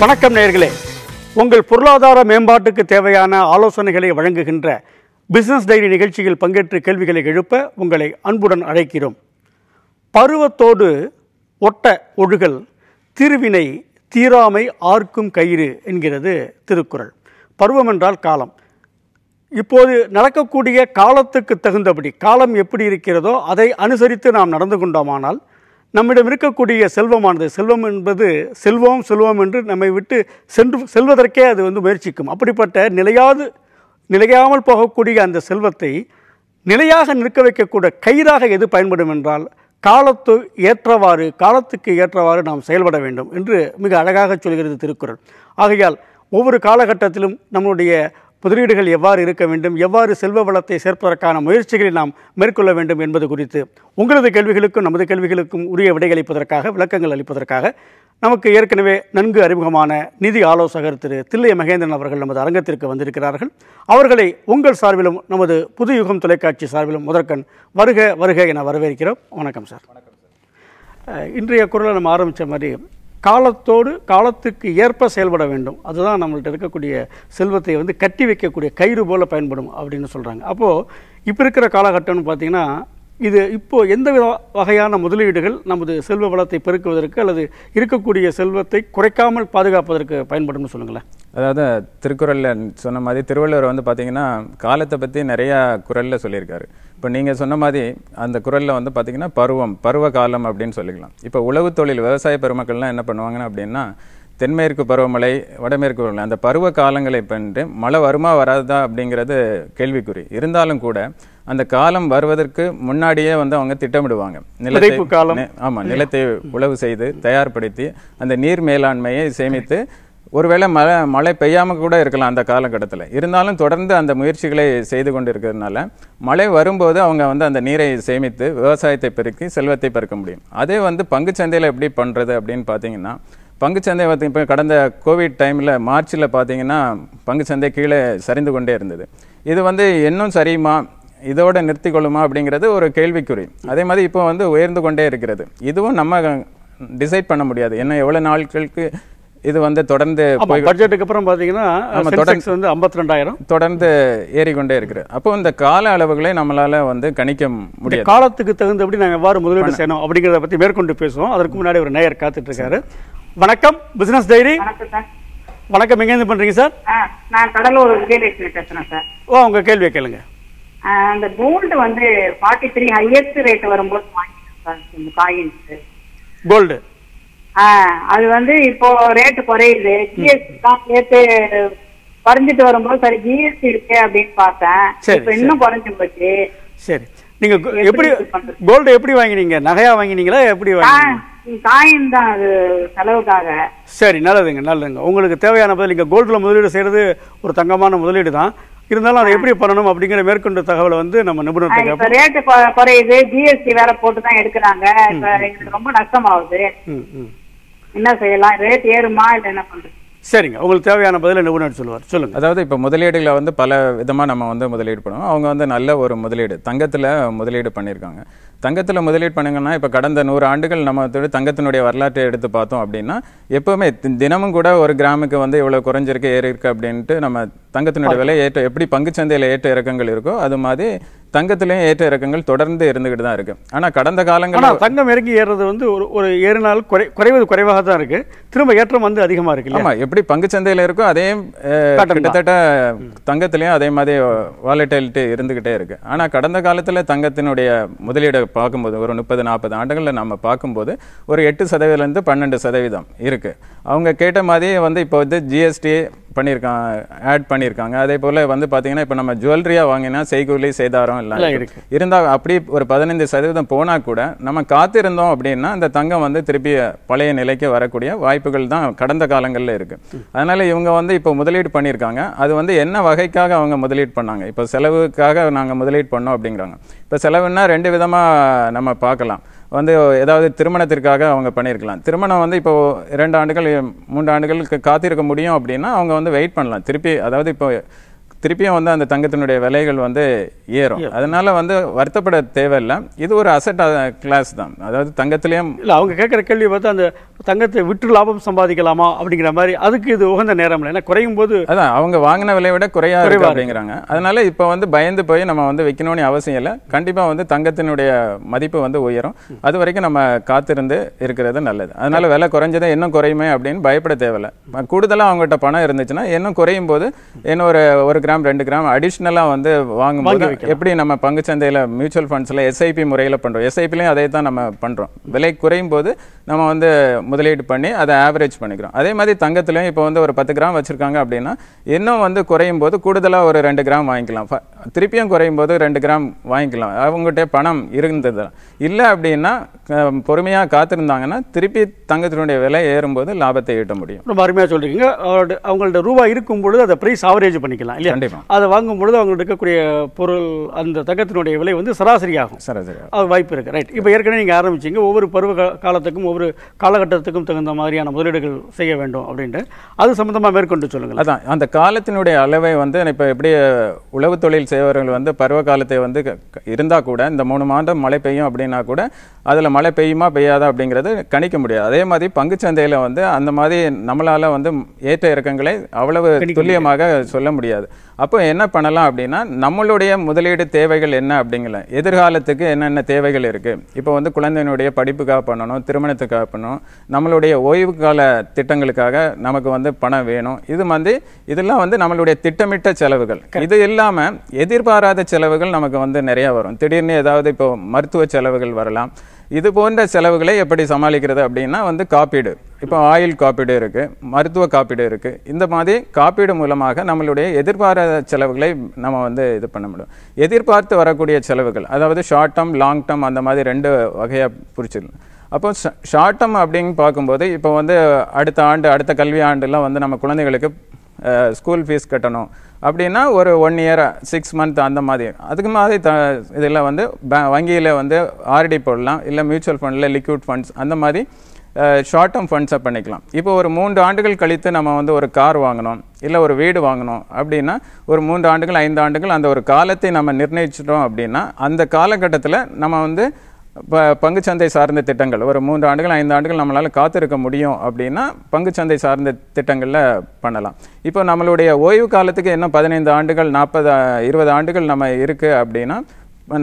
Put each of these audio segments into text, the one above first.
வணக்கம் நேர்களே உங்கள் பொருளாதார மேம்பாட்டுக்கு தேவையான ஆலோசனைகளை வழங்குகின்ற பிஸ்னஸ் டைரி நிகழ்ச்சியில் பங்கேற்று கேள்விகளை எழுப்ப உங்களை அன்புடன் அழைக்கிறோம் பருவத்தோடு ஒட்ட ஒழுகல் திருவினை தீராமை ஆர்க்கும் கயிறு என்கிறது திருக்குறள் பருவம் என்றால் காலம் இப்போது நடக்கக்கூடிய காலத்துக்கு தகுந்தபடி காலம் எப்படி இருக்கிறதோ அதை அனுசரித்து நாம் நடந்து கொண்டோமானால் நம்மிடம் இருக்கக்கூடிய செல்வமானது செல்வம் என்பது செல்வம் செல்வம் என்று நம்மை விட்டு சென்று செல்வதற்கே அது வந்து முயற்சிக்கும் அப்படிப்பட்ட நிலையாது நிலையாமல் போகக்கூடிய அந்த செல்வத்தை நிலையாக நிற்க வைக்கக்கூடிய கயிறாக எது பயன்படும் என்றால் காலத்து ஏற்றவாறு காலத்துக்கு ஏற்றவாறு நாம் செயல்பட வேண்டும் என்று மிக அழகாக சொல்கிறது திருக்குறள் ஆகையால் ஒவ்வொரு காலகட்டத்திலும் நம்மளுடைய முதலீடுகள் எவ்வாறு இருக்க வேண்டும் எவ்வாறு செல்வ வளத்தை சேர்ப்பதற்கான முயற்சிகளை நாம் மேற்கொள்ள வேண்டும் என்பது குறித்து உங்களது கேள்விகளுக்கும் நமது கேள்விகளுக்கும் உரிய விடையளிப்பதற்காக விளக்கங்கள் அளிப்பதற்காக நமக்கு ஏற்கனவே நன்கு அறிமுகமான நிதி ஆலோசகர் திரு தில்லை மகேந்திரன் அவர்கள் நமது அரங்கத்திற்கு வந்திருக்கிறார்கள் அவர்களை உங்கள் சார்பிலும் நமது புது யுகம் தொலைக்காட்சி சார்பிலும் முதற்கண் வருக வருக என வரவேற்கிறோம் வணக்கம் சார் இன்றைய குரலை நம்ம ஆரம்பித்த மாதிரி காலத்தோடு காலத்துக்கு ஏற்ப செயல்பட வேண்டும் அதுதான் நம்மள்ட்ட இருக்கக்கூடிய செல்வத்தை வந்து கட்டி வைக்கக்கூடிய கயிறு போல் பயன்படும் அப்படின்னு சொல்கிறாங்க அப்போது இப்போ இருக்கிற காலகட்டம்னு பார்த்திங்கன்னா இது இப்போது எந்த வித வகையான முதலீடுகள் நமது செல்வ வளத்தை பெருக்குவதற்கு அல்லது இருக்கக்கூடிய செல்வத்தை குறைக்காமல் பாதுகாப்பதற்கு பயன்படும்னு சொல்லுங்களேன் அதாவது திருக்குறளில் சொன்ன மாதிரி திருவள்ளுவர் வந்து பார்த்திங்கன்னா காலத்தை பற்றி நிறையா குரலில் சொல்லியிருக்காரு இப்போ நீங்கள் சொன்ன மாதிரி அந்த குரலில் வந்து பார்த்தீங்கன்னா பருவம் பருவ காலம் அப்படின்னு சொல்லிக்கலாம் இப்போ உழவு தொழில் விவசாய பெருமக்கள்லாம் என்ன பண்ணுவாங்கன்னு அப்படின்னா தென்மேற்கு பருவமழை வடமேற்கு பருவமழை அந்த பருவ காலங்களை பண்ணிட்டு மழை வருமா வராதா அப்படிங்கிறது கேள்விக்குறி இருந்தாலும் கூட அந்த காலம் வருவதற்கு முன்னாடியே வந்து அவங்க திட்டமிடுவாங்க நிலத்தை காலம் ஆமாம் நிலத்தை உழவு செய்து தயார்படுத்தி அந்த நீர் மேலாண்மையை சேமித்து ஒருவேளை மழை மழை பெய்யாமல் கூட இருக்கலாம் அந்த காலகட்டத்தில் இருந்தாலும் தொடர்ந்து அந்த முயற்சிகளை செய்து கொண்டு இருக்கிறதுனால மழை வரும்போது அவங்க வந்து அந்த நீரை சேமித்து விவசாயத்தை பெருக்கி செல்வத்தை பெருக்க முடியும் அதே வந்து பங்குச்சந்தையில் எப்படி பண்ணுறது அப்படின்னு பார்த்தீங்கன்னா பங்குச்சந்தை இப்போ கடந்த கோவிட் டைமில் மார்ச்சில் பார்த்தீங்கன்னா பங்குச்சந்தை கீழே சரிந்து கொண்டே இருந்தது இது வந்து இன்னும் சரியுமா இதோட நிறுத்தி கொள்ளுமா அப்படிங்கிறது ஒரு கேள்விக்குறி அதே மாதிரி இப்போ வந்து உயர்ந்து கொண்டே இருக்கிறது இதுவும் நம்ம டிசைட் பண்ண முடியாது என்ன எவ்வளவு நாட்களுக்கு இது வந்து தொடர்ந்து பட்ஜெட்டுக்கு அப்புறம் பார்த்தீங்கன்னா தொடர்ந்து வந்து ஐம்பத்தி ரெண்டாயிரம் தொடர்ந்து ஏறிக்கொண்டே இருக்கிறது அப்போ இந்த கால அளவுகளை நம்மளால வந்து கணிக்க முடியும் காலத்துக்கு தகுந்தபடி நாங்கள் எவ்வாறு முதலீடு செய்யணும் அப்படிங்கிறத பற்றி மேற்கொண்டு பேசுவோம் அதற்கு முன்னாடி ஒரு நேயர் காத்துட்டு இருக்காரு வணக்கம் பிசினஸ் டைரி வணக்கம் எங்கேருந்து பண்றீங்க சார் நான் கடலூர் விஜயலட்சுமி பேசுறேன் சார் ஓ உங்க கேள்வியை கேளுங்க அந்த கோல்டு வந்து ஃபார்ட்டி த்ரீ ஹையஸ்ட் ரேட் வரும்போது வாங்கிட்டோம் காயின்ஸ் கோல்டு அது வந்து இப்போ ரேட்டு குறையுது ஜிஎஸ்டி தான் சேர்த்து குறைஞ்சிட்டு வரும்போது சரி ஜிஎஸ்டி இருக்கு அப்படின்னு பார்த்தேன் இப்போ இன்னும் குறைஞ்சு போச்சு சரி நீங்க எப்படி கோல்டு எப்படி வாங்கினீங்க நகையா வாங்கினீங்களா எப்படி வாங்கினீங்க காயின் தான் அது செலவுக்காக சரி நல்லதுங்க நல்லதுங்க உங்களுக்கு தேவையான பதில் நீங்கள் கோல்டில் முதலீடு செய்கிறது ஒரு தங்கமான முதலீடு தான் இருந்தாலும் அதை எப்படி பண்ணணும் அப்படிங்கிற மேற்கொண்ட தகவலை வந்து நம்ம நிபுணர் ரேட்டு குறையுது ஜிஎஸ்டி வேற போட்டு எடுக்கிறாங்க ரொம்ப நஷ்டமாகுது என்ன செய்யலாம் ரேட் ஏறுமா இல்லை என்ன பண்றது சரிங்க உங்களுக்கு தேவையான பதில் நிபுணர் சொல்லுவார் சொல்லுங்க அதாவது இப்போ முதலீடுகளை வந்து பல விதமாக நம்ம வந்து முதலீடு பண்ணுவோம் அவங்க வந்து நல்ல ஒரு முதலீடு தங்கத்தில் முதலீடு பண்ணியிருக்காங்க தங்கத்தில் முதலீடு பண்ணுங்கன்னா இப்போ கடந்த நூறு ஆண்டுகள் நம்ம தங்கத்தினுடைய வரலாற்றை எடுத்து பார்த்தோம் அப்படின்னா எப்போவுமே தினமும் கூட ஒரு கிராமுக்கு வந்து இவ்வளோ குறைஞ்சிருக்கு ஏறி இருக்கு அப்படின்ட்டு நம்ம தங்கத்தினுடைய விலை ஏற்ற எப்படி பங்குச்சந்தையில் ஏற்ற இறக்கங்கள் இருக்கோ அது மாதிரி தங்கத்திலையும் ஏற்ற இறக்கங்கள் தொடர்ந்து இருந்துகிட்டு தான் இருக்கு ஆனால் கடந்த காலங்களில் தங்கம் இறங்கி ஏறுறது வந்து ஒரு ஒரு ஏறினால் குறை குறைவது குறைவாக தான் இருக்கு திரும்ப ஏற்றம் வந்து அதிகமாக இருக்கு ஆமாம் எப்படி பங்கு சந்தையில் இருக்கோ அதையும் கிட்டத்தட்ட தங்கத்திலையும் அதே மாதிரி வாலட்டிலிட்டி இருந்துகிட்டே இருக்கு ஆனால் கடந்த காலத்தில் தங்கத்தினுடைய முதலீடு பார்க்கும்போது ஒரு முப்பது நாற்பது ஆண்டுகளில் நம்ம பார்க்கும்போது ஒரு எட்டு சதவீதம்லேருந்து பன்னெண்டு சதவீதம் இருக்குது அவங்க கேட்ட மாதிரியே வந்து இப்போ வந்து ஜிஎஸ்டி பண்ணியிருக்காங்க ஆட் பண்ணியிருக்காங்க அதே போல் வந்து பார்த்தீங்கன்னா இப்போ நம்ம ஜுவல்லரியாக வாங்கினா செய்கூலி செய்தாரம் எல்லாம் இருந்தால் அப்படி ஒரு பதினைந்து சதவீதம் போனால் கூட நம்ம காத்திருந்தோம் அப்படின்னா அந்த தங்கம் வந்து திருப்பி பழைய நிலைக்கு வரக்கூடிய வாய்ப்புகள் தான் கடந்த காலங்களில் இருக்குது அதனால் இவங்க வந்து இப்போ முதலீடு பண்ணியிருக்காங்க அது வந்து என்ன வகைக்காக அவங்க முதலீடு பண்ணாங்க இப்போ செலவுக்காக நாங்கள் முதலீடு பண்ணோம் அப்படிங்கிறாங்க இப்போ செலவுன்னா ரெண்டு விதமாக நம்ம பார்க்கலாம் வந்து ஏதாவது திருமணத்திற்காக அவங்க பண்ணியிருக்கலாம் திருமணம் வந்து இப்போ இரண்டு ஆண்டுகள் மூன்று ஆண்டுகளுக்கு காத்திருக்க முடியும் அப்படின்னா அவங்க வந்து வெயிட் பண்ணலாம் திருப்பி அதாவது இப்போ திருப்பியும் வந்து அந்த தங்கத்தினுடைய விலைகள் வந்து ஏறும் அதனால வந்து வருத்தப்பட தேவையில்லை இது ஒரு அசட் கிளாஸ் தான் அதாவது தங்கத்திலையும் இல்லை அவங்க கேட்குற கேள்வி பார்த்து அந்த தங்கத்தை விற்று லாபம் சம்பாதிக்கலாமா அப்படிங்கிற மாதிரி அதுக்கு இது உகந்த நேரம் இல்லை ஏன்னா குறையும் போது அதான் அவங்க வாங்கின விலையை விட குறையா இருக்கு அப்படிங்கிறாங்க அதனால இப்போ வந்து பயந்து போய் நம்ம வந்து வைக்கணும்னு அவசியம் இல்லை கண்டிப்பாக வந்து தங்கத்தினுடைய மதிப்பு வந்து உயரும் அது வரைக்கும் நம்ம காத்திருந்து இருக்கிறது நல்லது அதனால விலை குறைஞ்சதை இன்னும் குறையுமே அப்படின்னு பயப்பட தேவையில்லை கூடுதலாக அவங்ககிட்ட பணம் இருந்துச்சுன்னா இன்னும் குறையும் போது இன்னும் ஒரு ஒரு கிராம் ரெண்டு கிராம் அடிஷ்னலாக வந்து வாங்கும்போது எப்படி நம்ம பங்கு சந்தையில் மியூச்சுவல் ஃபண்ட்ஸில் எஸ்ஐபி முறையில் பண்ணுறோம் எஸ்ஐபிலையும் அதே தான் நம்ம பண்ணுறோம் விலை குறையும் போது நம்ம வந்து முதலீடு பண்ணி அதை ஆவரேஜ் பண்ணிக்கிறோம் அதே மாதிரி தங்கத்துலையும் இப்போ வந்து ஒரு பத்து கிராம் வச்சுருக்காங்க அப்படின்னா இன்னும் வந்து குறையும் போது கூடுதலாக ஒரு ரெண்டு கிராம் வாங்கிக்கலாம் திருப்பியும் குறையும் போது ரெண்டு கிராம் வாங்கிக்கலாம் அவங்ககிட்ட பணம் இருந்தது இல்லை அப்படின்னா பொறுமையாக காத்திருந்தாங்கன்னா திருப்பி தங்கத்தினுடைய விலை ஏறும்போது லாபத்தை ஈட்ட முடியும் ரொம்ப அருமையாக சொல்கிறீங்க அவங்கள்ட்ட ரூபா இருக்கும் பொழுது அதை ப்ரைஸ் ஆவரேஜ் பண்ணிக்கலாம் இல்லையா கண்டிப்பாக அதை வாங்கும் பொழுது அவங்கள்ட்ட இருக்கக்கூடிய பொருள் அந்த தங்கத்தினுடைய விலை வந்து சராசரியாகும் சராசரியாக அது வாய்ப்பு இருக்குது ரைட் இப்போ ஏற்கனவே நீங்கள் ஆரம்பிச்சிங்க ஒவ்வொரு பருவ காலத்துக்கும் ஒவ்வொரு காலகட்டத்துக்கும் தகுந்த மாதிரியான முதலீடுகள் செய்ய வேண்டும் அப்படின்ட்டு அது சம்மந்தமாக மேற்கொண்டு சொல்லுங்கள் அதான் அந்த காலத்தினுடைய அளவை வந்து இப்போ எப்படி உழவு தொழில் செய்பவர்கள் வந்து பருவ காலத்தை வந்து இருந்தால் கூட இந்த மூணு மாதம் மழை பெய்யும் அப்படின்னா கூட அதில் மழை பெய்யுமா பெய்யாதா அப்படிங்கிறது கணிக்க முடியாது அதே மாதிரி பங்குச்சந்தையில் வந்து அந்த மாதிரி நம்மளால் வந்து ஏற்ற இறக்கங்களை அவ்வளவு துல்லியமாக சொல்ல முடியாது அப்போ என்ன பண்ணலாம் அப்படின்னா நம்மளுடைய முதலீடு தேவைகள் என்ன அப்படிங்கல எதிர்காலத்துக்கு என்னென்ன தேவைகள் இருக்குது இப்போ வந்து குழந்தையினுடைய படிப்புக்காக பண்ணணும் திருமணத்துக்காக பண்ணணும் நம்மளுடைய ஓய்வு கால திட்டங்களுக்காக நமக்கு வந்து பணம் வேணும் இது வந்து இதெல்லாம் வந்து நம்மளுடைய திட்டமிட்ட செலவுகள் இது இல்லாமல் எதிர்பாராத செலவுகள் நமக்கு வந்து நிறையா வரும் திடீர்னு ஏதாவது இப்போ மருத்துவ செலவுகள் வரலாம் இது போன்ற செலவுகளை எப்படி சமாளிக்கிறது அப்படின்னா வந்து காப்பீடு இப்போ ஆயில் காப்பீடு இருக்குது மருத்துவ காப்பீடு இருக்குது இந்த மாதிரி காப்பீடு மூலமாக நம்மளுடைய எதிர்பாராத செலவுகளை நம்ம வந்து இது பண்ண முடியும் எதிர்பார்த்து வரக்கூடிய செலவுகள் அதாவது ஷார்ட் டேர்ம் லாங் டேர்ம் அந்த மாதிரி ரெண்டு வகையாக பிடிச்சிடலாம் அப்போ ஷார்ட் டேர்ம் அப்படின்னு பார்க்கும்போது இப்போ வந்து அடுத்த ஆண்டு அடுத்த கல்வி ஆண்டுலாம் வந்து நம்ம குழந்தைகளுக்கு ஸ்கூல் ஃபீஸ் கட்டணும் அப்படின்னா ஒரு ஒன் இயராக சிக்ஸ் மந்த் அந்த மாதிரி அதுக்கு மாதிரி த இதில் வந்து வங்கியில் வந்து ஆர்டி போடலாம் இல்லை மியூச்சுவல் ஃபண்டில் லிக்விட் ஃபண்ட்ஸ் அந்த மாதிரி ஷார்ட் டேர்ம் ஃபண்ட்ஸை பண்ணிக்கலாம் இப்போ ஒரு மூன்று ஆண்டுகள் கழித்து நம்ம வந்து ஒரு கார் வாங்கணும் இல்லை ஒரு வீடு வாங்கணும் அப்படின்னா ஒரு மூன்று ஆண்டுகள் ஐந்து ஆண்டுகள் அந்த ஒரு காலத்தை நம்ம நிர்ணயிச்சிட்டோம் அப்படின்னா அந்த காலகட்டத்தில் நம்ம வந்து இப்போ பங்குச்சந்தை சார்ந்த திட்டங்கள் ஒரு மூன்று ஆண்டுகள் ஐந்து ஆண்டுகள் நம்மளால் காத்திருக்க முடியும் அப்படின்னா பங்குச்சந்தை சார்ந்த திட்டங்களில் பண்ணலாம் இப்போ நம்மளுடைய ஓய்வு காலத்துக்கு இன்னும் பதினைந்து ஆண்டுகள் நாற்பது இருபது ஆண்டுகள் நம்ம இருக்குது அப்படின்னா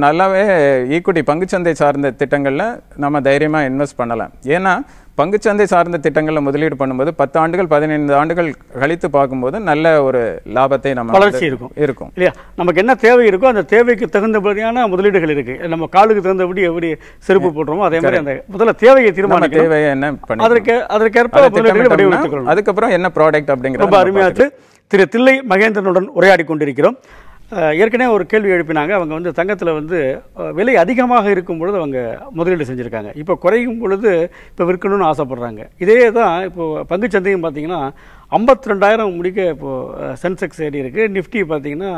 நல்லாவே ஈக்குட்டி பங்குச்சந்தை சார்ந்த திட்டங்களில் நம்ம தைரியமாக இன்வெஸ்ட் பண்ணலாம் ஏன்னா பங்குச்சந்தை சார்ந்த திட்டங்களில் முதலீடு பண்ணும்போது பத்து ஆண்டுகள் பதினைந்து ஆண்டுகள் கழித்து பார்க்கும்போது நல்ல ஒரு லாபத்தை நம்ம வளர்ச்சி இருக்கும் இருக்கும் இல்லையா நமக்கு என்ன தேவை இருக்கோ அந்த தேவைக்கு தகுந்தபடியான முதலீடுகள் இருக்கு நம்ம காலுக்கு தகுந்தபடி எப்படி செருப்பு போடுறோமோ அதே மாதிரி அந்த முதல்ல தேவையை தீர்மான தேவை என்ன அதற்கு அதற்கேற்ப அதுக்கப்புறம் என்ன ப்ராடக்ட் அப்படிங்கிற ரொம்ப அருமையாச்சு திரு தில்லை மகேந்திரனுடன் உரையாடி கொண்டிருக்கிறோம் ஏற்கனவே ஒரு கேள்வி எழுப்பினாங்க அவங்க வந்து தங்கத்தில் வந்து விலை அதிகமாக இருக்கும் பொழுது அவங்க முதலீடு செஞ்சுருக்காங்க இப்போ குறையும் பொழுது இப்போ விற்கணும்னு ஆசைப்பட்றாங்க இதே தான் இப்போது பங்குச்சந்தையும் பார்த்திங்கன்னா ஐம்பத்தி ரெண்டாயிரம் முடிக்க இப்போது சென்செக்ஸ் ஏறி இருக்குது நிஃப்டி பார்த்திங்கன்னா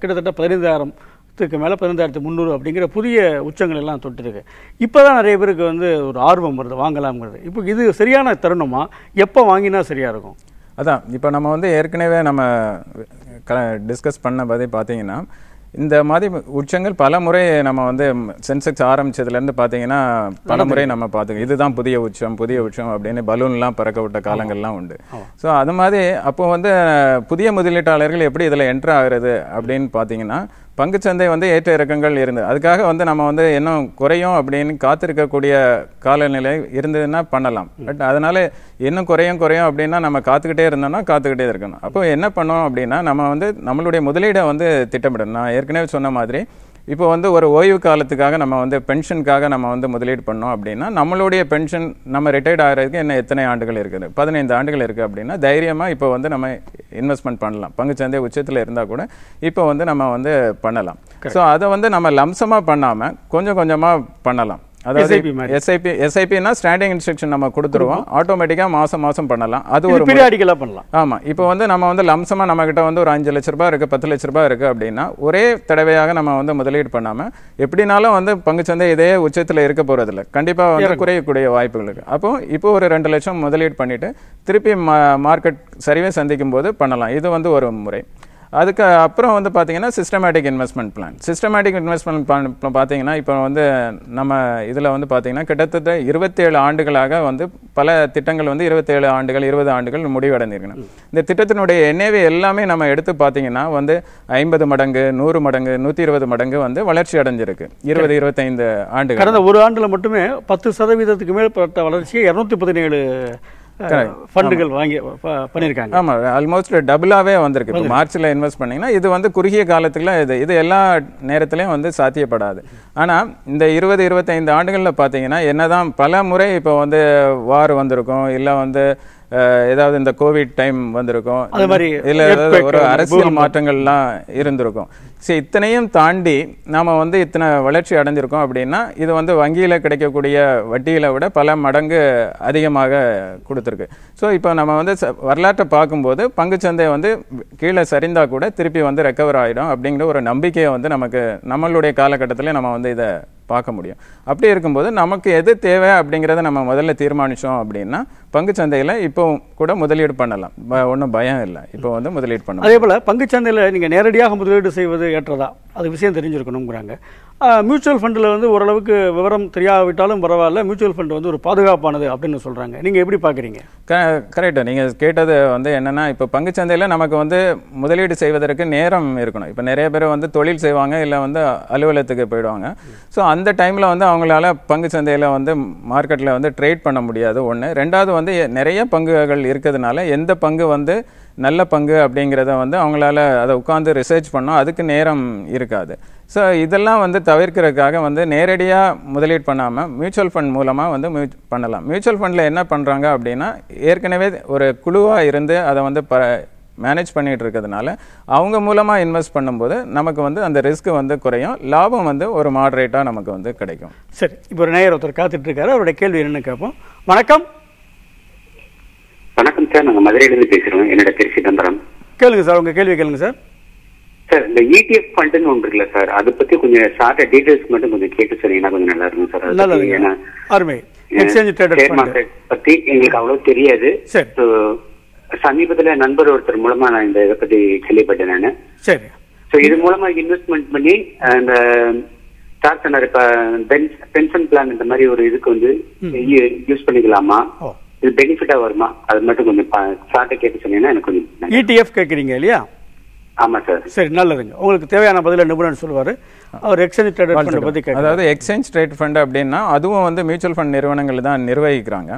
கிட்டத்தட்ட பதினைந்தாயிரம் த்துக்கு மேலே பதினஞ்சாயிரத்து முந்நூறு அப்படிங்கிற புதிய உச்சங்கள் எல்லாம் தொட்டிருக்கு இப்போ தான் நிறைய பேருக்கு வந்து ஒரு ஆர்வம் வருது வாங்கலாம்ங்கிறது இப்போ இது சரியான தருணமாக எப்போ வாங்கினா சரியாக இருக்கும் அதான் இப்போ நம்ம வந்து ஏற்கனவே நம்ம க டிஸ்கஸ் பண்ணபடி பார்த்தீங்கன்னா இந்த மாதிரி உச்சங்கள் பல முறை நம்ம வந்து சென்செக்ஸ் ஆரம்பிச்சதுலேருந்து பார்த்தீங்கன்னா பல முறை நம்ம பார்த்துக்கோங்க இதுதான் புதிய உச்சம் புதிய உச்சம் அப்படின்னு பலூன்லாம் பறக்க விட்ட காலங்கள்லாம் உண்டு ஸோ அது மாதிரி அப்போ வந்து புதிய முதலீட்டாளர்கள் எப்படி இதில் என்ட்ரு ஆகிறது அப்படின்னு பார்த்தீங்கன்னா பங்குச்சந்தை வந்து ஏற்ற இறக்கங்கள் இருந்தது அதுக்காக வந்து நம்ம வந்து இன்னும் குறையும் அப்படின்னு காத்திருக்கக்கூடிய காலநிலை இருந்ததுன்னா பண்ணலாம் பட் அதனால இன்னும் குறையும் குறையும் அப்படின்னா நம்ம காத்துக்கிட்டே இருந்தோம்னா காத்துக்கிட்டே இருக்கணும் அப்போ என்ன பண்ணோம் அப்படின்னா நம்ம வந்து நம்மளுடைய முதலீடை வந்து திட்டமிடணும் நான் ஏற்கனவே சொன்ன மாதிரி இப்போ வந்து ஒரு ஓய்வு காலத்துக்காக நம்ம வந்து பென்ஷனுக்காக நம்ம வந்து முதலீடு பண்ணோம் அப்படின்னா நம்மளுடைய பென்ஷன் நம்ம ரிட்டையர்ட் ஆகிறதுக்கு என்ன எத்தனை ஆண்டுகள் இருக்குது பதினைந்து ஆண்டுகள் இருக்குது அப்படின்னா தைரியமாக இப்போ வந்து நம்ம இன்வெஸ்ட்மெண்ட் பண்ணலாம் பங்குச்சந்தை உச்சத்தில் இருந்தால் கூட இப்போ வந்து நம்ம வந்து பண்ணலாம் ஸோ அதை வந்து நம்ம லம்சமாக பண்ணாமல் கொஞ்சம் கொஞ்சமாக பண்ணலாம் எஸ்ஐபி ஸ்டாண்டிங் இன்ஸ்ட்ரக்ஷன் நம்ம கொடுத்துருவோம் மாதம் மாதம் பண்ணலாம் அது ஒரு ஆமாம் இப்போ வந்து நம்ம வந்து லம்சமாக வந்து ஒரு அஞ்சு லட்ச பத்து அப்படின்னா ஒரே தடவையாக நம்ம வந்து முதலீடு பண்ணாமல் எப்படினாலும் வந்து இதே உச்சத்தில் இருக்க கண்டிப்பாக வந்து குறையக்கூடிய இப்போ ஒரு ரெண்டு லட்சம் முதலீடு திருப்பி மார்க்கெட் சரிவே சந்திக்கும் போது பண்ணலாம் இது வந்து ஒரு முறை அதுக்கு அப்புறம் வந்து பார்த்தீங்கன்னா systematic investment plan systematic investment plan பார்த்தீங்கன்னா இப்போ வந்து நம்ம இதில் வந்து பார்த்திங்கன்னா கிட்டத்தட்ட இருபத்தேழு ஆண்டுகளாக வந்து பல திட்டங்கள் வந்து இருபத்தேழு ஆண்டுகள் இருபது ஆண்டுகள் முடிவடைந்திருக்கணும் இந்த திட்டத்தினுடைய எண்ணெய் எல்லாமே நம்ம எடுத்து பார்த்திங்கன்னா வந்து ஐம்பது மடங்கு நூறு மடங்கு நூற்றி இருபது மடங்கு வந்து வளர்ச்சி அடைஞ்சிருக்கு இருபது இருபத்தைந்து ஆண்டுகள் கடந்த ஒரு ஆண்டில் மட்டுமே பத்து சதவீதத்துக்கு மேல் வளர்ச்சியை இரநூத்தி பதினேழு ஃபண்டுகள் வாங்கி பண்ணியிருக்காங்க ஆமாம் ஆல்மோஸ்ட் டபுளாகவே வந்திருக்கு இப்போ மார்ச்சில் இன்வெஸ்ட் பண்ணிங்கன்னா இது வந்து குறுகிய காலத்தில் இது இது எல்லா நேரத்துலையும் வந்து சாத்தியப்படாது ஆனால் இந்த இருபது இருபத்தைந்து ஆண்டுகளில் பார்த்தீங்கன்னா என்ன தான் பல முறை இப்போ வந்து வார் வந்திருக்கும் இல்லை வந்து ஏதாவது இந்த கோவிட் டைம் வந்திருக்கும் அது மாதிரி இல்லை ஒரு um, அரசியல் மாற்றங்கள்லாம் இருந்திருக்கும் சரி இத்தனையும் தாண்டி நாம் வந்து இத்தனை வளர்ச்சி அடைஞ்சிருக்கோம் அப்படின்னா இது வந்து வங்கியில் கிடைக்கக்கூடிய வட்டியில் விட பல மடங்கு அதிகமாக கொடுத்துருக்கு ஸோ இப்போ நம்ம வந்து வரலாற்றை பார்க்கும்போது பங்குச்சந்தை வந்து கீழே சரிந்தால் கூட திருப்பி வந்து ரெக்கவர் ஆகிடும் அப்படிங்கிற ஒரு நம்பிக்கையை வந்து நமக்கு நம்மளுடைய காலகட்டத்தில் நம்ம வந்து இதை பார்க்க முடியும் அப்படி இருக்கும்போது நமக்கு எது தேவை அப்படிங்கிறத நம்ம முதல்ல தீர்மானித்தோம் அப்படின்னா சந்தையில் இப்போ கூட முதலீடு பண்ணலாம் ஒன்றும் பயம் இல்லை இப்போ வந்து முதலீடு பண்ணலாம் அதே போல் சந்தையில் நீங்கள் நேரடியாக முதலீடு செய்வது ஏற்றதா அது விஷயம் தெரிஞ்சிருக்கணுங்கிறாங்க மியூச்சுவல் ஃபண்டில் வந்து ஓரளவுக்கு விவரம் தெரியாவிட்டாலும் பரவாயில்ல மியூச்சுவல் ஃபண்ட் வந்து ஒரு பாதுகாப்பானது அப்படின்னு சொல்கிறாங்க நீங்கள் எப்படி பார்க்குறீங்க க கரெக்டாக நீங்கள் கேட்டது வந்து என்னென்னா இப்போ பங்குச்சந்தையில் நமக்கு வந்து முதலீடு செய்வதற்கு நேரம் இருக்கணும் இப்போ நிறைய பேர் வந்து தொழில் செய்வாங்க இல்லை வந்து அலுவலகத்துக்கு போயிடுவாங்க ஸோ அந்த டைமில் வந்து அவங்களால பங்குச்சந்தையில் வந்து மார்க்கெட்டில் வந்து ட்ரேட் பண்ண முடியாது ஒன்று ரெண்டாவது வந்து நிறைய பங்குகள் இருக்கிறதுனால எந்த பங்கு வந்து நல்ல பங்கு அப்படிங்கிறத வந்து அவங்களால அதை உட்காந்து ரிசர்ச் பண்ணோம் அதுக்கு நேரம் இருக்காது ஸோ இதெல்லாம் வந்து தவிர்க்கிறதுக்காக வந்து நேரடியாக முதலீடு பண்ணாமல் மியூச்சுவல் ஃபண்ட் மூலமாக வந்து மியூ பண்ணலாம் மியூச்சுவல் ஃபண்டில் என்ன பண்ணுறாங்க அப்படின்னா ஏற்கனவே ஒரு குழுவாக இருந்து அதை வந்து ப மேனேஜ் பண்ணிகிட்டு இருக்கிறதுனால அவங்க மூலமாக இன்வெஸ்ட் பண்ணும்போது நமக்கு வந்து அந்த ரிஸ்க் வந்து குறையும் லாபம் வந்து ஒரு மாடரேட்டாக நமக்கு வந்து கிடைக்கும் சரி இப்போ ஒரு நேயர் ஒருத்தர் காத்துட்ருக்காரு அவருடைய கேள்வி என்னென்னு கேட்போம் வணக்கம் வணக்கம் சார் நாங்கள் மதுரையிலேருந்து பேசுகிறோம் என்னோட திருச்சி தந்திரம் கேளுங்க சார் உங்கள் கேள்வி கேளுங்க சார் சார் இந்த இடிஎஃப் e ஃபண்டுன்னு ஒன்று இல்லை சார் அதை பத்தி கொஞ்சம் ஷார்ட்டா டீடைல்ஸ் மட்டும் கொஞ்சம் கேட்டு சொன்னீங்கன்னா கொஞ்சம் நல்லா இருக்கும் சார் ஏன்னா அருமை எக்ஸ்சேஞ்ச் ட்ரேடட் பத்தி எங்களுக்கு அவ்வளவு தெரியாது ஸோ சமீபத்துல நண்பர் ஒருத்தர் மூலமா நான் இந்த இதை பத்தி கேள்விப்பட்டேன் நான் சரி ஸோ இது மூலமா இன்வெஸ்ட்மென்ட் பண்ணி அந்த சார் சொன்னார் இப்ப பென்ஷன் பிளான் இந்த மாதிரி ஒரு இதுக்கு வந்து யூஸ் பண்ணிக்கலாமா இது பெனிஃபிட்டா வருமா அது மட்டும் கொஞ்சம் ஷார்ட்டா கேட்டு சொன்னீங்கன்னா எனக்கு கொஞ்சம் இடிஎஃப் e கேக்குறீங்க இல்லையா ஆமாம் சரி நல்லதுங்க உங்களுக்கு தேவையான பதில நிபுணர் சொல்லுவார் அவர் எக்ஸ்சேஞ்ச் ட்ரேட் ஃபண்ட் பற்றி அதாவது எக்ஸ்சேஞ்ச் ட்ரேட் ஃபண்ட் அப்படின்னா அதுவும் வந்து மியூச்சுவல் ஃபண்ட் நிறுவனங்கள் தான் நிர்வகிக்கிறாங்க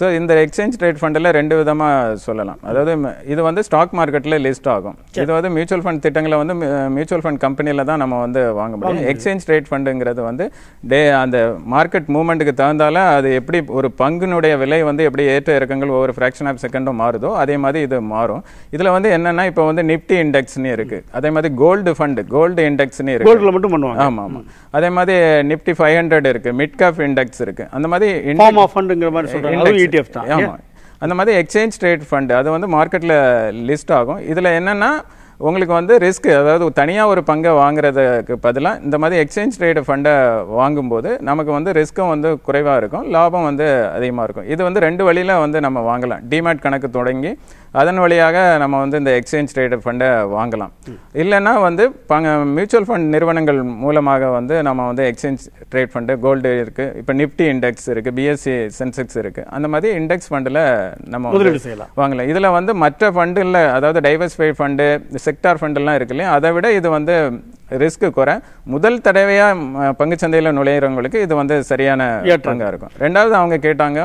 ஸோ இந்த எக்ஸ்சேஞ்ச் ட்ரேட் ஃபண்டில் ரெண்டு விதமாக சொல்லலாம் அதாவது இது வந்து ஸ்டாக் மார்க்கெட்டில் லிஸ்ட் ஆகும் இது வந்து மியூச்சுவல் ஃபண்ட் திட்டங்களை வந்து மியூச்சுவல் ஃபண்ட் கம்பெனியில் தான் நம்ம வந்து வாங்க முடியும் எக்ஸ்சேஞ்ச் ட்ரேட் ஃபண்டுங்கிறது வந்து டே அந்த மார்க்கெட் மூவ்மெண்ட்டுக்கு தகுந்தால அது எப்படி ஒரு பங்குனுடைய விலை வந்து எப்படி ஏற்ற இறக்கங்கள் ஒவ்வொரு ஃப்ராக்ஷன் ஆஃப் செகண்டும் மாறுதோ அதே மாதிரி இது மாறும் இதில் வந்து என்னென்னா இப்போ வந்து நிப்டி இண்டெக்ஸ் இண்டெக்ஸ்னே இருக்கு அதே மாதிரி கோல்டு ஃபண்ட் கோல்டு இண்டெக்ஸ்னே இருக்கு கோல்டுல மட்டும் பண்ணுவாங்க ஆமா ஆமா அதே மாதிரி நிப்டி ஃபைவ் ஹண்ட்ரட் இருக்கு மிட் கேப் இண்டெக்ஸ் இருக்கு அந்த மாதிரி ஃபார்ம் ஆஃப் மாதிரி இடிஎஃப் e தான் ஆமா அந்த மாதிரி எக்ஸ்சேஞ்ச் ட்ரேட் ஃபண்ட் அது வந்து மார்க்கெட்டில் லிஸ்ட் ஆகும் இதில் என்னென்னா உங்களுக்கு வந்து ரிஸ்க் அதாவது தனியாக ஒரு பங்கை வாங்குறதுக்கு பதிலாக இந்த மாதிரி எக்ஸ்சேஞ்ச் ட்ரேடு ஃபண்டை வாங்கும்போது நமக்கு வந்து ரிஸ்க்கும் வந்து குறைவாக இருக்கும் லாபம் வந்து அதிகமாக இருக்கும் இது வந்து ரெண்டு வழியில் வந்து நம்ம வாங்கலாம் டிமேட் கணக்கு தொடங்கி அதன் வழியாக நம்ம வந்து இந்த எக்ஸ்சேஞ்ச் ரேட்டட் ஃபண்டை வாங்கலாம் இல்லைன்னா வந்து பங்க மியூச்சுவல் ஃபண்ட் நிறுவனங்கள் மூலமாக வந்து நம்ம வந்து எக்ஸ்சேஞ்ச் ட்ரேட் ஃபண்டு கோல்டு இருக்குது இப்போ நிஃப்டி இண்டெக்ஸ் இருக்குது பிஎஸ்சி சென்செக்ஸ் இருக்குது அந்த மாதிரி இண்டெக்ஸ் ஃபண்டில் நம்ம முதலீடு செய்யலாம் வாங்கலாம் இதில் வந்து மற்ற ஃபண்டு இல்லை அதாவது டைவர்ஸ்ஃபைட் ஃபண்டு செக்டார் ஃபண்டெல்லாம் இருக்கு இல்லையா அதை விட இது வந்து ரிஸ்க்கு குறை முதல் தடவையாக பங்குச்சந்தையில் நுழையிறவங்களுக்கு இது வந்து சரியான ஏற்றங்காக இருக்கும் ரெண்டாவது அவங்க கேட்டாங்க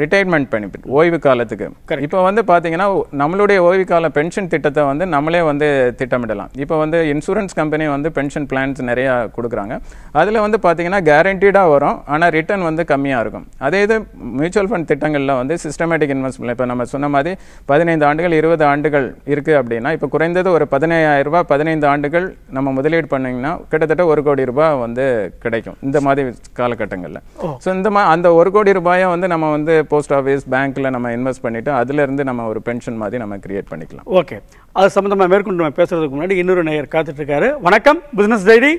ரிட்டைர்மெண்ட் பெனிஃபிட் ஓய்வு காலத்துக்கு இப்போ வந்து பார்த்தீங்கன்னா நம்மளுடைய ஓய்வு கால பென்ஷன் திட்டத்தை வந்து நம்மளே வந்து திட்டமிடலாம் இப்போ வந்து இன்சூரன்ஸ் கம்பெனி வந்து பென்ஷன் பிளான்ஸ் நிறையா கொடுக்குறாங்க அதில் வந்து பார்த்தீங்கன்னா கேரண்டீடாக வரும் ஆனால் ரிட்டர்ன் வந்து கம்மியாக இருக்கும் அதே இது மியூச்சுவல் ஃபண்ட் திட்டங்களில் வந்து சிஸ்டமேட்டிக் இன்வெஸ்ட்மெண்ட் இப்போ நம்ம சொன்ன மாதிரி பதினைந்து ஆண்டுகள் இருபது ஆண்டுகள் இருக்குது அப்படின்னா இப்போ குறைந்தது ஒரு பதினையாயிரரூபா பதினைந்து ஆண்டுகள் நம்ம முதலீடு பண்ணிங்கன்னா கிட்டத்தட்ட ஒரு கோடி ரூபாய் வந்து கிடைக்கும் இந்த மாதிரி காலகட்டங்களில் ஸோ இந்த மாதிரி அந்த ஒரு கோடி ரூபாயை வந்து வந்து நம்ம வந்து போஸ்ட் ஆஃபீஸ் பேங்க்கில் நம்ம இன்வெஸ்ட் பண்ணிவிட்டு அதுலேருந்து நம்ம ஒரு பென்ஷன் மாதிரி நம்ம கிரியேட் பண்ணிக்கலாம் ஓகே அது சம்மந்தமாக மேற்கொண்டு நம்ம பேசுறதுக்கு முன்னாடி இன்னொரு நேயர் காத்துட்ருக்காரு வணக்கம் பிஸ்னஸ் டைடி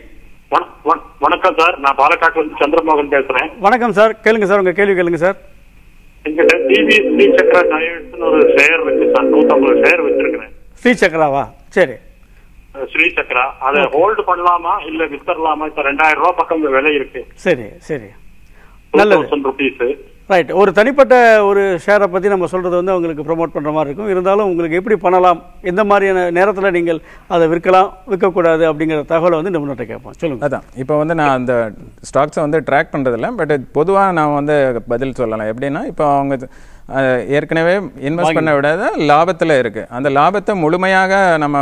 வணக்கம் சார் நான் பாலக்காட்டில் இருந்து சந்திரமோகன் பேசுகிறேன் வணக்கம் சார் கேளுங்க சார் உங்கள் கேள்வி கேளுங்க சார் எங்கிட்ட ஒரு சரி ரைட் ஒரு தனிப்பட்ட ஒரு ஷேரை பற்றி நம்ம சொல்கிறது வந்து அவங்களுக்கு ப்ரொமோட் பண்ணுற மாதிரி இருக்கும் இருந்தாலும் உங்களுக்கு எப்படி பண்ணலாம் எந்த மாதிரியான நேரத்தில் நீங்கள் அதை விற்கலாம் விற்கக்கூடாது அப்படிங்கிற தகவலை வந்து நிபுணர்கிட்ட கேட்போம் சொல்லுங்கள் அதான் இப்போ வந்து நான் அந்த ஸ்டாக்ஸை வந்து ட்ராக் பண்ணுறதில்ல பட் பொதுவாக நான் வந்து பதில் சொல்லலாம் எப்படின்னா இப்போ அவங்க ஏற்கனவே இன்வெஸ்ட் பண்ண விடாத லாபத்தில் இருக்குது அந்த லாபத்தை முழுமையாக நம்ம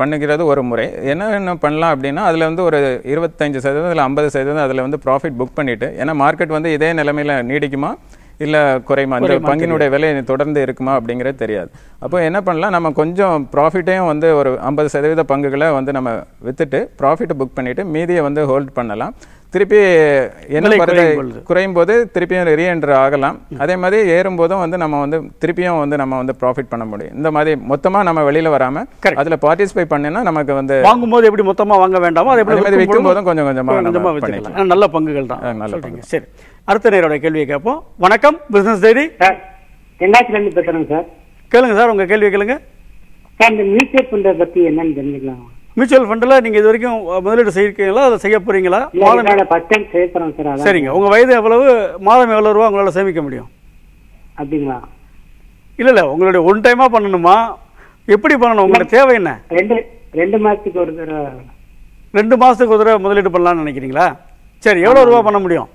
பண்ணுகிறது ஒரு முறை என்ன என்ன பண்ணலாம் அப்படின்னா அதில் வந்து ஒரு இருபத்தஞ்சு சதவீதம் இல்லை ஐம்பது சதவீதம் அதில் வந்து ப்ராஃபிட் புக் பண்ணிவிட்டு ஏன்னா மார்க்கெட் வந்து இதே நிலைமையில் நீடிக்குமா இல்லை குறையுமா அந்த பங்கினுடைய விலை தொடர்ந்து இருக்குமா அப்படிங்கிறது தெரியாது அப்போ என்ன பண்ணலாம் நம்ம கொஞ்சம் ப்ராஃபிட்டையும் வந்து ஒரு ஐம்பது சதவீத பங்குகளை வந்து நம்ம விற்றுட்டு ப்ராஃபிட்டை புக் பண்ணிவிட்டு மீதியை வந்து ஹோல்ட் பண்ணலாம் திருப்பி என்ன குறையும் போது திருப்பியும் ரீஎன்ட்ரு ஆகலாம் அதே மாதிரி ஏறும் போதும் வந்து நம்ம வந்து திருப்பியும் வந்து நம்ம வந்து ப்ராஃபிட் பண்ண முடியும் இந்த மாதிரி மொத்தமாக நம்ம வெளியில் வராமல் அதில் பார்ட்டிசிபேட் பண்ணினா நமக்கு வந்து வாங்கும்போது எப்படி மொத்தமாக வாங்க வேண்டாமோ அதே மாதிரி விற்கும் போதும் கொஞ்சம் கொஞ்சமாக நல்ல பங்குகள் தான் நல்ல பங்கு சரி அடுத்த நேரோட கேள்வியை கேட்போம் வணக்கம் பிசினஸ் தேதி தென்னாச்சிலேருந்து சார் கேளுங்க சார் உங்க கேள்வி கேளுங்க சார் இந்த மியூச்சுவல் ஃபண்டை பற்றி என்னன்னு தெரிஞ்சுக்கலாம் மியூச்சுவல் ஃபண்டில் நீங்கள் இது வரைக்கும் முதலீடு செய்யிருக்கீங்களா அதை செய்ய போகிறீங்களா மாதம் சரிங்க உங்கள் வயது எவ்வளவு மாதம் எவ்வளோ ரூபா உங்களால் சேமிக்க முடியும் அப்படிங்களா இல்லை இல்லை உங்களுடைய ஒன் டைமாக பண்ணணுமா எப்படி பண்ணணும் உங்களுடைய தேவை என்ன ரெண்டு ரெண்டு மாதத்துக்கு ஒரு தடவை ரெண்டு மாதத்துக்கு ஒரு தடவை முதலீடு பண்ணலாம்னு நினைக்கிறீங்களா சரி எவ்வளோ ரூபா பண்ண முடியும்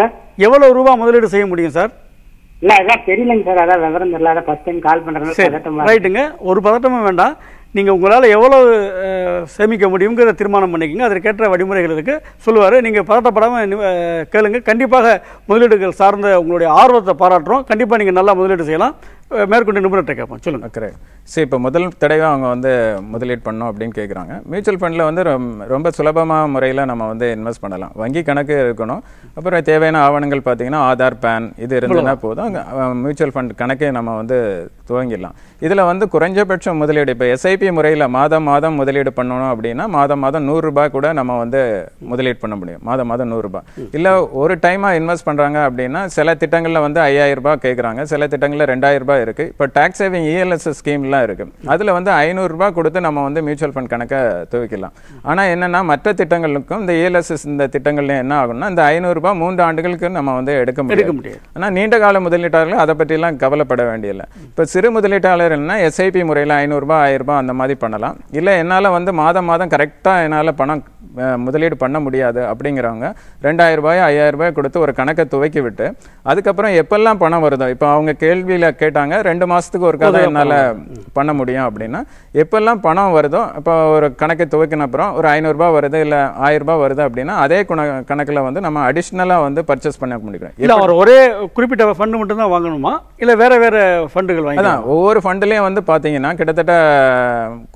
சார் எவ்வளோ ரூபா முதலீடு செய்ய முடியும் சார் இல்லை அதான் தெரியலங்க சார் அதான் விவரம் தெரியல அதான் ஃபஸ்ட் டைம் கால் பண்ணுறேன் ரைட்டுங்க ஒரு பதட்டமும் வேண்டாம் நீங்கள் உங்களால் எவ்வளோ சேமிக்க முடியுங்கிற தீர்மானம் பண்ணிக்கிங்க அதற்கேற்ற வழிமுறைகள் இருக்குது சொல்லுவார் நீங்கள் பதட்டப்படாமல் கேளுங்க கண்டிப்பாக முதலீடுகள் சார்ந்த உங்களுடைய ஆர்வத்தை பாராட்டுறோம் கண்டிப்பாக நீங்கள் நல்லா முதலீடு செய்யலாம் மேற்கொண்டு நிபுணர்கிட்ட கேட்போம் சொல்லுங்கள் கரெக்ட் சரி இப்போ முதல் தடவை அவங்க வந்து முதலீடு பண்ணோம் அப்படின்னு கேட்குறாங்க மியூச்சுவல் ஃபண்டில் வந்து ரொம்ப சுலபமாக முறையில் நம்ம வந்து இன்வெஸ்ட் பண்ணலாம் வங்கி கணக்கு இருக்கணும் அப்புறம் தேவையான ஆவணங்கள் பார்த்தீங்கன்னா ஆதார் பேன் இது இருந்ததுன்னா போதும் மியூச்சுவல் ஃபண்ட் கணக்கே நம்ம வந்து துவங்கிடலாம் இதில் வந்து குறைஞ்சபட்சம் முதலீடு இப்போ எஸ்ஐபி முறையில் மாதம் மாதம் முதலீடு பண்ணணும் அப்படின்னா மாதம் மாதம் நூறுரூபா கூட நம்ம வந்து முதலீடு பண்ண முடியும் மாதம் மாதம் நூறுரூபா இல்லை ஒரு டைமாக இன்வெஸ்ட் பண்ணுறாங்க அப்படின்னா சில திட்டங்களில் வந்து ஐயாயிரம் ரூபாய் கேட்குறாங்க சில திட்டங்களில் ரெண்டாயிரம் ரூபாய் ரூபாய் இருக்குது இப்போ டேக்ஸ் சேவிங் இஎல்எஸ்எஸ் ஸ்கீம்லாம் இருக்குது அதில் வந்து ஐநூறுரூபா கொடுத்து நம்ம வந்து மியூச்சுவல் ஃபண்ட் கணக்கை துவைக்கலாம் ஆனால் என்னென்னா மற்ற திட்டங்களுக்கும் இந்த இஎல்எஸ்எஸ் இந்த திட்டங்கள்ல என்ன ஆகும்னா இந்த ஐநூறுரூபா மூன்று ஆண்டுகளுக்கு நம்ம வந்து எடுக்க முடியும் ஆனால் நீண்ட கால முதலீட்டாளர்கள் அதை பற்றிலாம் கவலைப்பட வேண்டியதில்லை இப்போ சிறு முதலீட்டாளர்கள்னா எஸ்ஐபி முறையில் ஐநூறுரூபா ஆயிரரூபா அந்த மாதிரி பண்ணலாம் இல்லை என்னால் வந்து மாதம் மாதம் கரெக்டாக என்னால் பணம் முதலீடு பண்ண முடியாது அப்படிங்கிறவங்க ரெண்டாயிரம் ரூபாய் ஐயாயிரம் ரூபாய் கொடுத்து ஒரு கணக்கை துவக்கி விட்டு அதுக்கப்புறம் எப்பெல்லாம் பணம் வருதோ இப்போ அவங்க கேள்வியில் கேட்டாங்க ரெண்டு மாதத்துக்கு ஒரு கதை என்னால் பண்ண முடியும் அப்படின்னா எப்பெல்லாம் பணம் வருதோ இப்போ ஒரு கணக்கை துவக்கின அப்புறம் ஒரு ஐநூறுரூபா வருது இல்லை ஆயிரரூபா வருது அப்படின்னா அதே குண கணக்கில் வந்து நம்ம அடிஷ்னலாக வந்து பர்ச்சேஸ் பண்ண முடியும் இல்லை அவர் ஒரே குறிப்பிட்ட ஃபண்டு மட்டும் தான் வாங்கணுமா இல்லை வேறு வேறு ஃபண்டுகள் வாங்கி ஒவ்வொரு ஃபண்டுலேயும் வந்து பார்த்தீங்கன்னா கிட்டத்தட்ட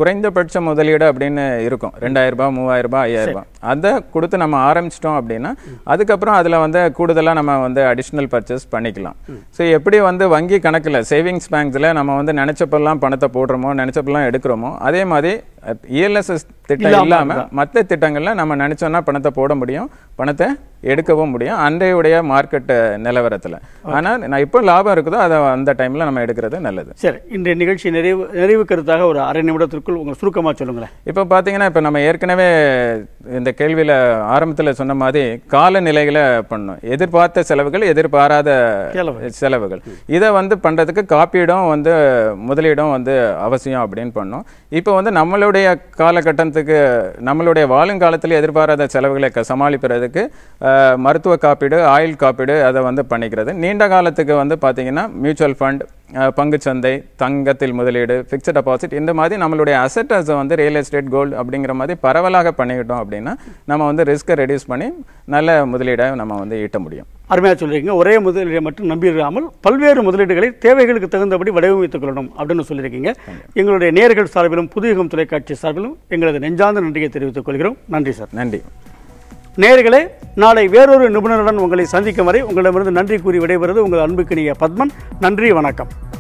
குறைந்தபட்ச முதலீடு அப்படின்னு இருக்கும் ரெண்டாயிரரூபா மூவாயிரரூபா ஐயாயிரம் ஐயாயிரரூபா அதை கொடுத்து நம்ம ஆரம்பிச்சிட்டோம் அப்படின்னா அதுக்கப்புறம் அதில் வந்து கூடுதலாக நம்ம வந்து அடிஷ்னல் பர்ச்சேஸ் பண்ணிக்கலாம் ஸோ எப்படி வந்து வங்கி கணக்கில் சேவிங்ஸ் பேங்க்ஸில் நம்ம வந்து நினச்சப்பெல்லாம் பணத்தை போடுறோமோ நினச்சப்பெல்லாம் எடுக்கிறோமோ அதே மாதிரி இஎல்எஸ்எஸ் e திட்டம் இல்லாமல் மற்ற திட்டங்களில் நம்ம நினச்சோன்னா பணத்தை போட முடியும் பணத்தை எடுக்கவும் முடியும் அன்றையுடைய மார்க்கெட் நிலவரத்தில் ஆனால் நான் இப்போ லாபம் இருக்குதோ அதை அந்த டைமில் நம்ம எடுக்கிறது நல்லது சரி இன்றைய நிகழ்ச்சி நிறைவு நிறைவுக்கிறதுக்காக ஒரு அரை நிமிடத்திற்குள் உங்கள் சுருக்கமாக சொல்லுங்களேன் இப்போ பார்த்தீங்கன்னா இப்போ நம்ம ஏற்கனவே இந்த கேள்வியில் ஆரம்பத்தில் சொன்ன மாதிரி காலநிலைகளை பண்ணும் எதிர்பார்த்த செலவுகள் எதிர்பாராத செலவுகள் இதை வந்து பண்ணுறதுக்கு காப்பீடும் வந்து முதலீடும் வந்து அவசியம் அப்படின்னு பண்ணோம் இப்போ வந்து நம்மளோட நம்மளுடைய காலகட்டத்துக்கு நம்மளுடைய வாழுங்காலத்தில் எதிர்பாராத செலவுகளை சமாளிப்பதுக்கு மருத்துவ காப்பீடு ஆயுள் காப்பீடு அதை வந்து பண்ணிக்கிறது நீண்ட காலத்துக்கு வந்து பார்த்திங்கன்னா மியூச்சுவல் ஃபண்ட் பங்குச்சந்தை தங்கத்தில் முதலீடு ஃபிக்ஸட் டெபாசிட் இந்த மாதிரி நம்மளுடைய அசட்டஸை வந்து ரியல் எஸ்டேட் கோல்டு அப்படிங்கிற மாதிரி பரவலாக பண்ணிக்கிட்டோம் அப்படின்னா நம்ம வந்து ரிஸ்க்கை ரெடியூஸ் பண்ணி நல்ல முதலீடை நம்ம வந்து ஈட்ட முடியும் அருமையாக சொல்லியிருக்கீங்க ஒரே முதலீடை மட்டும் நம்பிடாமல் பல்வேறு முதலீடுகளை தேவைகளுக்கு தகுந்தபடி வடிவமைத்துக் கொள்ளணும் அப்படின்னு சொல்லியிருக்கீங்க எங்களுடைய நேர்கள் சார்பிலும் புதுயுகம் தொலைக்காட்சி சார்பிலும் எங்களது நெஞ்சார்ந்த நன்றியை தெரிவித்துக் கொள்கிறோம் நன்றி சார் நன்றி நேர்களே நாளை வேறொரு நிபுணருடன் உங்களை சந்திக்கும் வரை உங்களிடமிருந்து நன்றி கூறி விடைபெறுவது உங்கள் அன்புக்கினிய பத்மன் நன்றி வணக்கம்